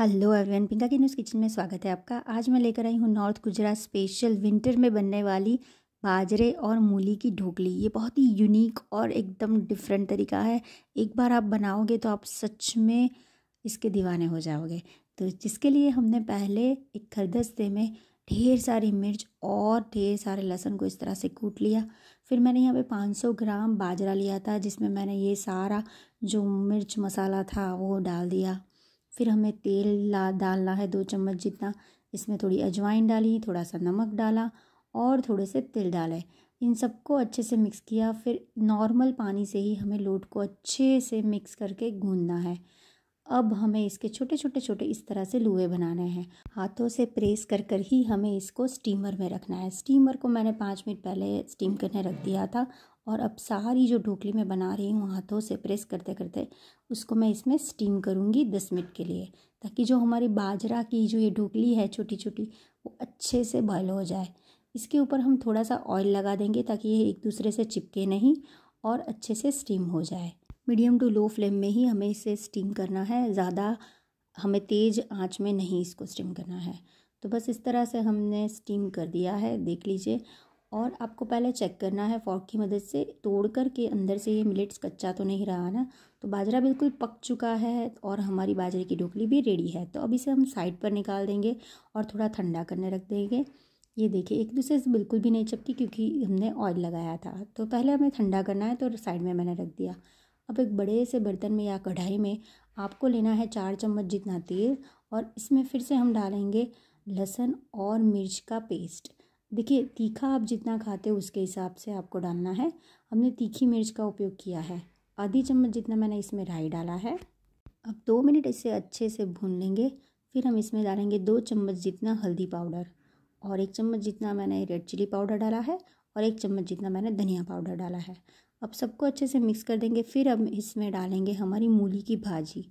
hello everyone पिंका की news kitchen में स्वागत है आपका आज मैं लेकर आई हूँ नॉर्थ गुजरात स्पेशल विंटर में बनने वाली बाजरे और मूली की ढोकली ये बहुत ही यूनिक और एकदम डिफरेंट तरीका है एक बार आप बनाओगे तो आप सच में इसके दीवाने हो जाओगे तो जिसके लिए हमने पहले एक खरदस्ते में ढेर सारी मिर्च और ढेर सारे लहसुन को इस तरह से कूट लिया फिर मैंने यहाँ पे 500 ग्राम बाजरा लिया था जिसमें मैंने ये सारा जो मिर्च मसाला था वो डाल दिया फिर हमें तेल ला डालना है दो चम्मच जितना इसमें थोड़ी अजवाइन डाली थोड़ा सा नमक डाला और थोड़े से तिल डाले इन सबको अच्छे से मिक्स किया फिर नॉर्मल पानी से ही हमें लोट को अच्छे से मिक्स करके गूंदना है अब हमें इसके छोटे छोटे छोटे इस तरह से लुए बनाने हैं हाथों से प्रेस कर कर ही हमें इसको स्टीमर में रखना है स्टीमर को मैंने पाँच मिनट पहले स्टीम करने रख दिया था और अब सारी जो ढोकली मैं बना रही हूँ हाथों से प्रेस करते करते उसको मैं इसमें स्टीम करूँगी दस मिनट के लिए ताकि जो हमारी बाजरा की जो ये ढोकली है छोटी छोटी वो अच्छे से बॉयल हो जाए इसके ऊपर हम थोड़ा सा ऑयल लगा देंगे ताकि ये एक दूसरे से चिपके नहीं और अच्छे से स्टीम हो जाए मीडियम टू लो फ्लेम में ही हमें इसे स्टीम करना है ज़्यादा हमें तेज़ आँच में नहीं इसको स्टीम करना है तो बस इस तरह से हमने स्टीम कर दिया है देख लीजिए और आपको पहले चेक करना है फॉर्क की मदद से तोड़ कर के अंदर से ये मिलेट्स कच्चा तो नहीं रहा ना तो बाजरा बिल्कुल पक चुका है और हमारी बाजरे की ढोकली भी रेडी है तो अब इसे हम साइड पर निकाल देंगे और थोड़ा ठंडा करने रख देंगे ये देखिए एक दूसरे से बिल्कुल भी नहीं चपकी क्योंकि हमने ऑयल लगाया था तो पहले हमें ठंडा करना है तो साइड में मैंने रख दिया अब एक बड़े से बर्तन में या कढ़ाई में आपको लेना है चार चम्मच जितना तेल और इसमें फिर से हम डालेंगे लहसुन और मिर्च का पेस्ट देखिए तीखा आप जितना खाते हो उसके हिसाब से आपको डालना है हमने तीखी मिर्च का उपयोग किया है आधी चम्मच जितना मैंने इसमें राई डाला है अब दो मिनट इसे अच्छे से भून लेंगे फिर हम इसमें डालेंगे दो चम्मच जितना हल्दी पाउडर और एक चम्मच जितना मैंने रेड चिली पाउडर डाला है और एक चम्मच जितना मैंने धनिया पाउडर डाला है अब सबको अच्छे से मिक्स कर देंगे फिर अब इसमें डालेंगे हमारी मूली की भाजी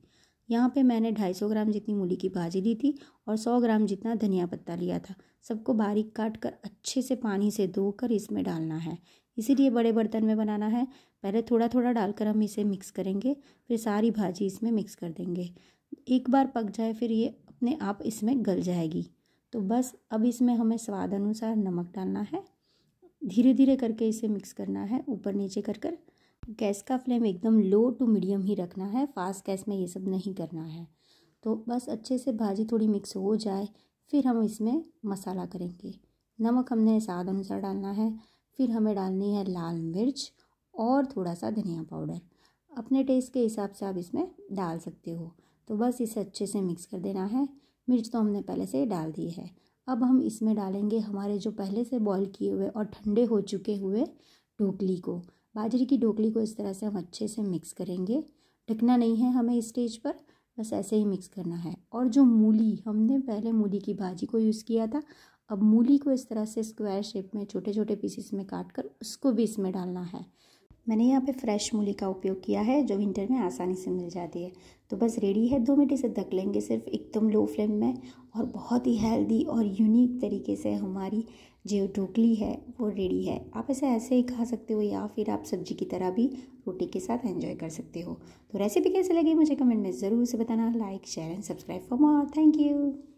यहाँ पे मैंने 250 ग्राम जितनी मूली की भाजी ली थी और 100 ग्राम जितना धनिया पत्ता लिया था सबको बारीक काट कर अच्छे से पानी से धोकर इसमें डालना है इसीलिए बड़े बर्तन में बनाना है पहले थोड़ा थोड़ा डालकर हम इसे मिक्स करेंगे फिर सारी भाजी इसमें मिक्स कर देंगे एक बार पक जाए फिर ये अपने आप इसमें गल जाएगी तो बस अब इसमें हमें स्वाद अनुसार नमक डालना है धीरे धीरे करके इसे मिक्स करना है ऊपर नीचे कर कर गैस का फ्लेम एकदम लो टू मीडियम ही रखना है फास्ट गैस में ये सब नहीं करना है तो बस अच्छे से भाजी थोड़ी मिक्स हो जाए फिर हम इसमें मसाला करेंगे नमक हमने स्वाद अनुसार डालना है फिर हमें डालनी है लाल मिर्च और थोड़ा सा धनिया पाउडर अपने टेस्ट के हिसाब से आप इसमें डाल सकते हो तो बस इसे अच्छे से मिक्स कर देना है मिर्च तो हमने पहले से डाल दी है अब हम इसमें डालेंगे हमारे जो पहले से बॉईल किए हुए और ठंडे हो चुके हुए ढोकली को बाजरे की ढोकली को इस तरह से हम अच्छे से मिक्स करेंगे ढकना नहीं है हमें स्टेज पर बस ऐसे ही मिक्स करना है और जो मूली हमने पहले मूली की भाजी को यूज़ किया था अब मूली को इस तरह से स्क्वायर शेप में छोटे छोटे पीसेस में काट कर उसको भी इसमें डालना है मैंने यहाँ पे फ्रेश मूली का उपयोग किया है जो विंटर में आसानी से मिल जाती है तो बस रेडी है दो मिनट इसे ढक लेंगे सिर्फ एकदम लो फ्लेम में और बहुत ही हेल्दी और यूनिक तरीके से हमारी जो ढोकली है वो रेडी है आप इसे ऐसे ही खा सकते हो या फिर आप सब्जी की तरह भी रोटी के साथ एंजॉय कर सकते हो तो रेसिपी कैसे लगी मुझे कमेंट में ज़रूर से बताना like share and subscribe for more thank you